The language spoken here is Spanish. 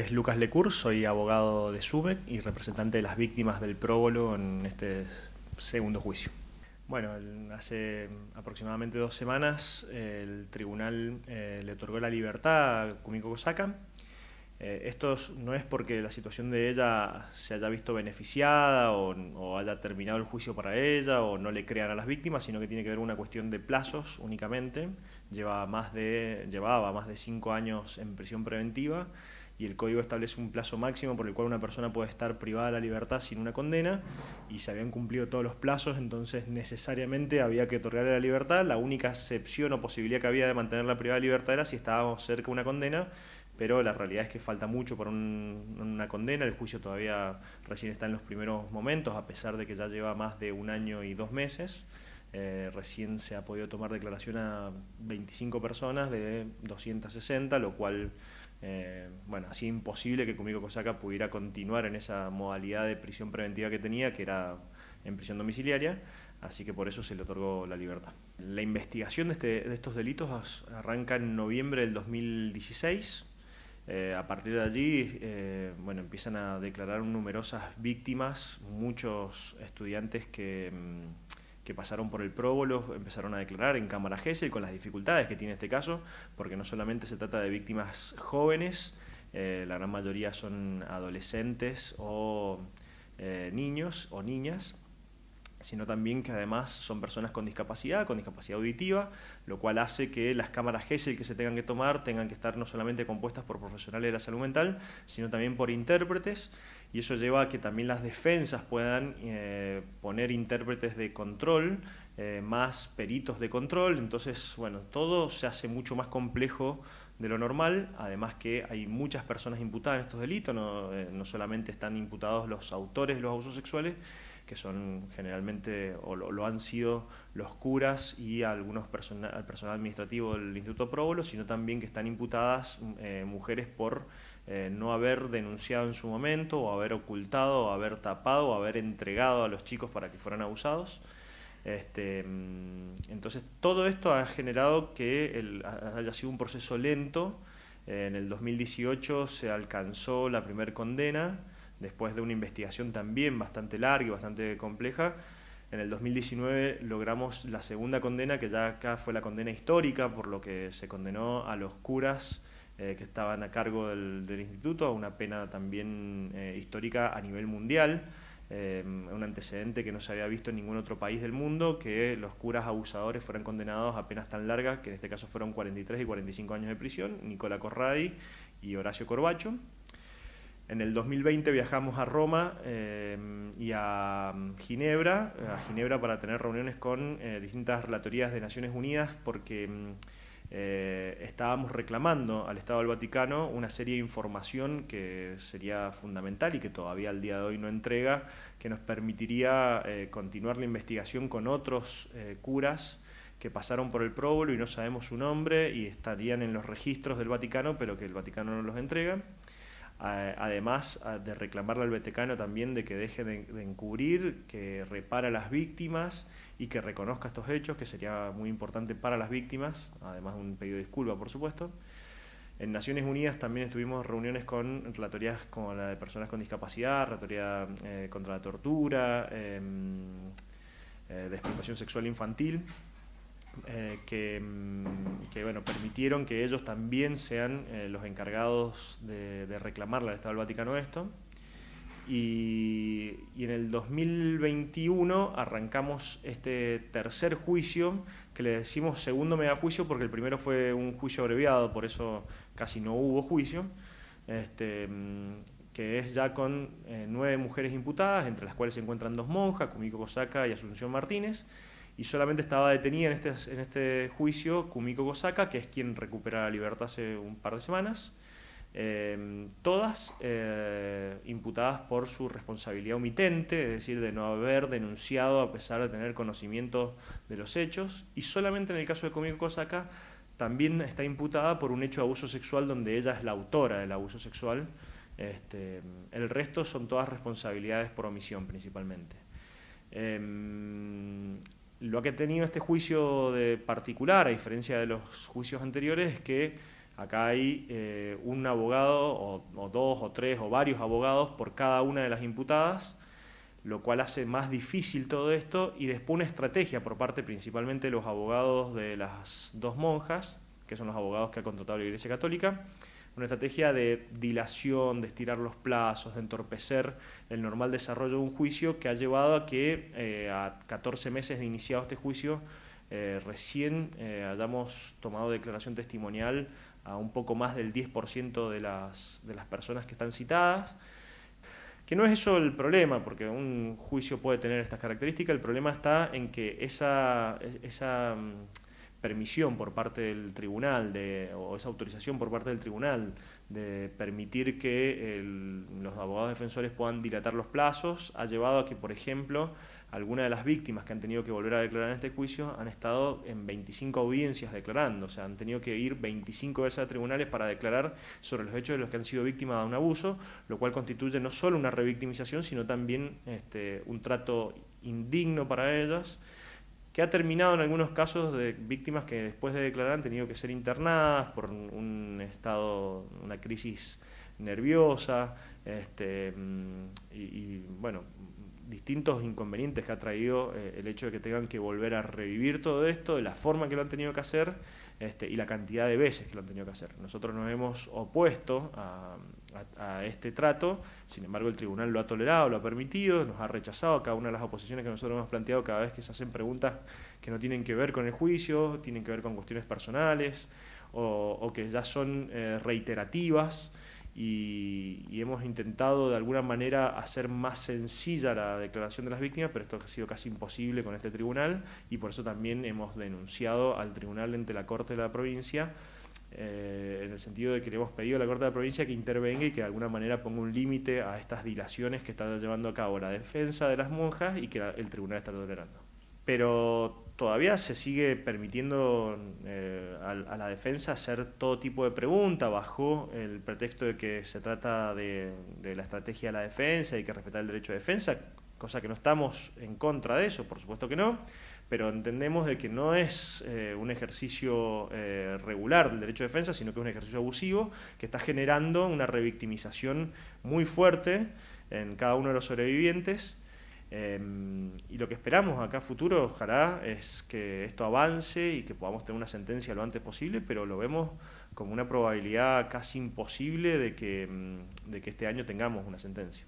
es Lucas Lecour, soy abogado de SUBEC y representante de las víctimas del próbolo en este segundo juicio. Bueno, hace aproximadamente dos semanas el tribunal eh, le otorgó la libertad a Kumiko Kosaka. Eh, esto no es porque la situación de ella se haya visto beneficiada o, haya terminado el juicio para ella o no le crean a las víctimas, sino que tiene que ver una cuestión de plazos únicamente. llevaba más de cinco años en prisión preventiva y el código establece un plazo máximo por el cual una persona puede estar privada de la libertad sin una condena y se habían cumplido todos los plazos, entonces necesariamente había que otorgarle la libertad. La única excepción o posibilidad que había de mantener la privada de libertad era si estábamos cerca de una condena, pero la realidad es que falta mucho para una condena, el juicio todavía recién está en los primeros momentos, a pesar de que ya lleva más de un año y dos meses. Eh, recién se ha podido tomar declaración a 25 personas de 260, lo cual eh, bueno, hacía imposible que Kumiko Kosaka pudiera continuar en esa modalidad de prisión preventiva que tenía, que era en prisión domiciliaria, así que por eso se le otorgó la libertad. La investigación de, este, estos delitos arranca en noviembre del 2016. Eh, a partir de allí, eh, bueno, empiezan a declarar numerosas víctimas, muchos estudiantes que... Mm, que pasaron por el próbolo empezaron a declarar en Cámara Gesell con las dificultades que tiene este caso, porque no solamente se trata de víctimas jóvenes, eh, la gran mayoría son adolescentes o eh, niños o niñas, sino también que además son personas con discapacidad, con discapacidad auditiva, lo cual hace que las cámaras GESEL que se tengan que tomar tengan que estar no solamente compuestas por profesionales de la salud mental, sino también por intérpretes, y eso lleva a que también las defensas puedan eh, poner intérpretes de control, eh, más peritos de control, entonces, bueno, todo se hace mucho más complejo de lo normal, además que hay muchas personas imputadas en estos delitos, no, eh, no solamente están imputados los autores de los abusos sexuales, que son generalmente, o lo, han sido los curas y algunos personal al personal administrativo del Instituto Próbolo, sino también que están imputadas eh, mujeres por eh, no haber denunciado en su momento, o haber ocultado, o haber tapado, o haber entregado a los chicos para que fueran abusados. Este, mm, entonces, todo esto ha generado que haya sido un proceso lento. En el 2018 se alcanzó la primera condena después de una investigación también bastante larga y bastante compleja, en el 2019 logramos la segunda condena, que ya acá fue la condena histórica, por lo que se condenó a los curas eh, que estaban a cargo del, instituto a una pena también eh, histórica a nivel mundial. Eh, un antecedente que no se había visto en ningún otro país del mundo, que los curas abusadores fueran condenados a penas tan largas, que en este caso fueron 43 y 45 años de prisión, Nicola Corradi y Horacio Corbacho. En el 2020 viajamos a Roma em, y a mm, Ginebra, a Ginebra para tener reuniones con eh, distintas relatorías de Naciones Unidas porque mm, eh, estábamos reclamando al Estado del Vaticano una serie de información que sería fundamental y que todavía al día de hoy no entrega, que nos permitiría eh, continuar la investigación con otros curas que pasaron por el próbulo y no sabemos su nombre y estarían en los registros del Vaticano, pero que el Vaticano no los entrega además de reclamarle al vetecano también de que deje de, encubrir, que repara a las víctimas y que reconozca estos hechos, que sería muy importante para las víctimas, además de un pedido de disculpa, por supuesto. En Naciones Unidas también estuvimos reuniones con relatorías como la de personas con discapacidad, relatoría eh, contra la tortura, em, eh, de explotación sexual infantil. Eh, mm, que, bueno, permitieron que ellos también sean eh, los encargados de, de reclamarle al Estado del Vaticano esto. Y, en el 2021 arrancamos este tercer juicio, que le decimos segundo mega juicio porque el primero fue un juicio abreviado, por eso casi no hubo juicio, este, mm, que es ya con eh, nueve mujeres imputadas, entre las cuales se encuentran dos monjas, Kumiko Kosaka y Asunción Martínez y solamente estaba detenida en este, en este juicio Kumiko Kosaka, que es quien recupera la libertad hace un par de semanas, em, todas eh, imputadas por su responsabilidad omitente, es decir, de no haber denunciado a pesar de tener conocimiento de los hechos, y solamente en el caso de Kumiko Kosaka también está imputada por un hecho de abuso sexual donde ella es la autora del abuso sexual. Este, el resto son todas responsabilidades por omisión principalmente. Em, lo que ha tenido este juicio de particular, a diferencia de los juicios anteriores, es que acá hay eh, un abogado o, o dos o tres o varios abogados por cada una de las imputadas, lo cual hace más difícil todo esto y después una estrategia por parte principalmente de los abogados de las dos monjas, que son los abogados que ha contratado la Iglesia Católica, una estrategia de dilación, de estirar los plazos, de entorpecer el normal desarrollo de un juicio que ha llevado a que eh, a 14 meses de iniciado este juicio eh, recién eh, hayamos tomado declaración testimonial a un poco más del 10% de las, de las personas que están citadas. Que no es eso el problema, porque un juicio puede tener estas características, el problema está en que esa, e, esa mm, permisión por parte del tribunal de, o esa autorización por parte del tribunal de permitir que los abogados defensores puedan dilatar los plazos ha llevado a que, por ejemplo, algunas de las víctimas que han tenido que volver a declarar en este juicio han estado en 25 audiencias declarando, o sea, han tenido que ir 25 veces a tribunales para declarar sobre los hechos de los que han sido víctimas de un abuso, lo cual constituye no solo una revictimización, sino también este, un trato indigno para ellas que ha terminado en algunos casos de víctimas que después de declarar han tenido que ser internadas por un estado, una crisis nerviosa, este, mm, y, y bueno, distintos inconvenientes que ha traído eh, el hecho de que tengan que volver a revivir todo esto, de la forma que lo han tenido que hacer este, y la cantidad de veces que lo han tenido que hacer. Nosotros nos hemos opuesto a, este trato, sin embargo el tribunal lo ha tolerado, lo ha permitido, nos ha rechazado cada una de las oposiciones que nosotros hemos planteado cada vez que se hacen preguntas que no tienen que ver con el juicio, tienen que ver con cuestiones personales o, que ya son eh, reiterativas y, hemos intentado de alguna manera hacer más sencilla la declaración de las víctimas, pero esto ha sido casi imposible con este tribunal y por eso también hemos denunciado al tribunal ante la Corte de la provincia. Eh, en el sentido de que le hemos pedido a la Corte de la Provincia que intervenga y que de alguna manera ponga un límite a estas dilaciones que está llevando a cabo la defensa de las monjas y que el tribunal está tolerando. Pero todavía se sigue permitiendo eh, a, la defensa hacer todo tipo de preguntas bajo el pretexto de que se trata de, la estrategia de la defensa y que respetar el derecho de defensa, cosa que no estamos en contra de eso, por supuesto que no, pero entendemos de que no es eh, un ejercicio eh, regular del derecho de defensa, sino que es un ejercicio abusivo que está generando una revictimización muy fuerte en cada uno de los sobrevivientes Em, y lo que esperamos acá a futuro, ojalá, es que esto avance y que podamos tener una sentencia lo antes posible, pero lo vemos como una probabilidad casi imposible de que, em, de que este año tengamos una sentencia.